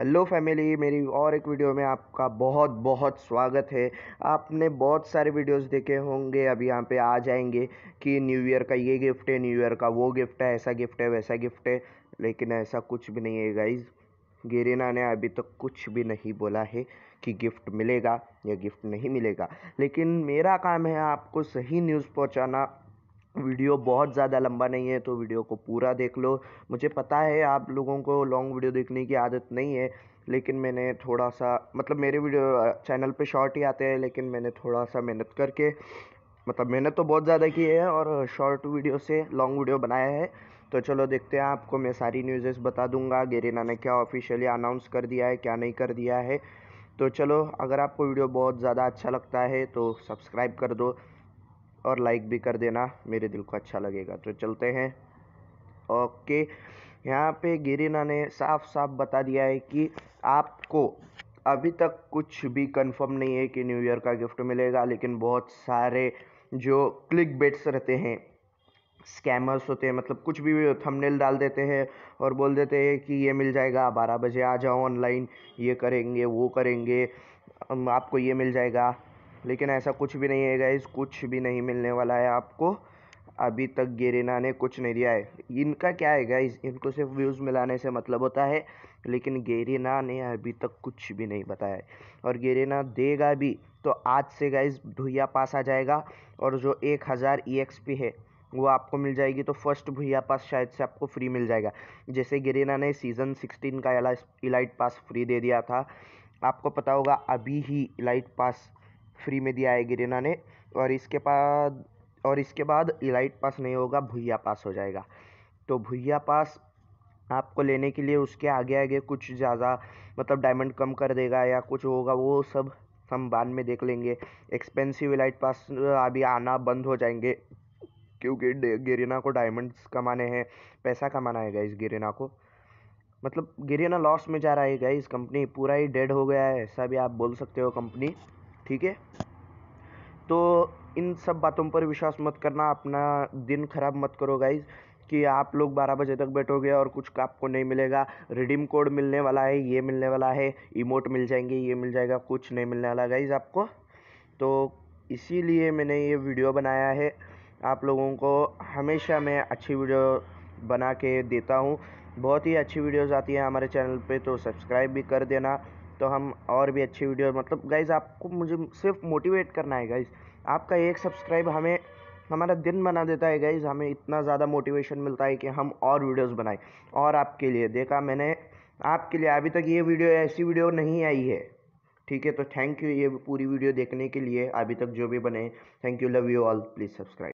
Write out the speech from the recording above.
hello family मेरी और एक वीडियो में आपका बहुत बहुत स्वागत है आपने बहुत सारे वीडियोस देखे होंगे अभी यहाँ पे आ जाएंगे कि न्यू ईयर का ये गिफ्ट है न्यू ईयर का वो गिफ्ट है ऐसा गिफ्ट है वैसा गिफ्ट है लेकिन ऐसा कुछ भी नहीं है गाइज गेरेना ने अभी तक तो कुछ भी नहीं बोला है कि गिफ्ट मिलेगा या गिफ्ट नहीं मिलेगा लेकिन मेरा काम है आपको सही न्यूज़ पहुँचाना वीडियो बहुत ज़्यादा लंबा नहीं है तो वीडियो को पूरा देख लो मुझे पता है आप लोगों को लॉन्ग वीडियो देखने की आदत नहीं है लेकिन मैंने थोड़ा सा मतलब मेरे वीडियो चैनल पे शॉर्ट ही आते हैं लेकिन मैंने थोड़ा सा मेहनत करके मतलब मेहनत तो बहुत ज़्यादा की है और शॉर्ट वीडियो से लॉन्ग वीडियो बनाया है तो चलो देखते हैं आपको मैं सारी न्यूज़ेस बता दूंगा गेरेना ने क्या ऑफिशियली अनाउंस कर दिया है क्या नहीं कर दिया है तो चलो अगर आपको वीडियो बहुत ज़्यादा अच्छा लगता है तो सब्सक्राइब कर दो और लाइक भी कर देना मेरे दिल को अच्छा लगेगा तो चलते हैं ओके यहाँ पे गिरिना ने साफ साफ बता दिया है कि आपको अभी तक कुछ भी कंफर्म नहीं है कि न्यू ईयर का गिफ्ट मिलेगा लेकिन बहुत सारे जो क्लिक बेट्स रहते हैं स्कैमर्स होते हैं मतलब कुछ भी थंबनेल डाल देते हैं और बोल देते हैं कि ये मिल जाएगा बारह बजे आ जाओ ऑनलाइन ये करेंगे वो करेंगे आपको ये मिल जाएगा लेकिन ऐसा कुछ भी नहीं है गाइज़ कुछ भी नहीं मिलने वाला है आपको अभी तक गेरेना ने कुछ नहीं दिया है इनका क्या है गाइज़ इनको सिर्फ व्यूज़ मिलाने से मतलब होता है लेकिन गेरेना ने अभी तक कुछ भी नहीं बताया है और गेरेना देगा भी तो आज से गाइज भुया पास आ जाएगा और जो एक हज़ार ई e है वो आपको मिल जाएगी तो फर्स्ट भुया पास शायद से आपको फ्री मिल जाएगा जैसे गेरेना ने सीज़न सिक्सटीन का इलाइट पास फ्री दे दिया था आपको पता होगा अभी ही इलाइट पास फ्री में दिया है गिरेना ने और इसके बाद और इसके बाद इलाइट पास नहीं होगा भुया पास हो जाएगा तो भुया पास आपको लेने के लिए उसके आगे आगे कुछ ज़्यादा मतलब डायमंड कम कर देगा या कुछ होगा वो सब हम बाद में देख लेंगे एक्सपेंसिव इलाइट पास अभी आना बंद हो जाएंगे क्योंकि गिरिना को डायमंड्स कमाने हैं पैसा कमाना है इस गिरिना को मतलब गिरिना लॉस में जा रहा है इस कंपनी पूरा ही डेड हो गया है ऐसा भी आप बोल सकते हो कंपनी ठीक है तो इन सब बातों पर विश्वास मत करना अपना दिन ख़राब मत करो गाइज़ कि आप लोग 12 बजे तक बैठोगे और कुछ आपको नहीं मिलेगा रिडीम कोड मिलने वाला है ये मिलने वाला है इमोट मिल जाएंगे ये मिल जाएगा कुछ नहीं मिलने वाला गाइज़ आपको तो इसीलिए मैंने ये वीडियो बनाया है आप लोगों को हमेशा मैं अच्छी वीडियो बना के देता हूँ बहुत ही अच्छी वीडियोज़ आती है हमारे चैनल पे तो सब्सक्राइब भी कर देना तो हम और भी अच्छी वीडियो मतलब गाइज़ आपको मुझे सिर्फ मोटिवेट करना है गाइज़ आपका एक सब्सक्राइब हमें हमारा दिन बना देता है गाइज़ हमें इतना ज़्यादा मोटिवेशन मिलता है कि हम और वीडियोस बनाएं और आपके लिए देखा मैंने आपके लिए अभी तक ये वीडियो ऐसी वीडियो नहीं आई है ठीक है तो थैंक यू ये पूरी वीडियो देखने के लिए अभी तक जो भी बने thank you love you all please subscribe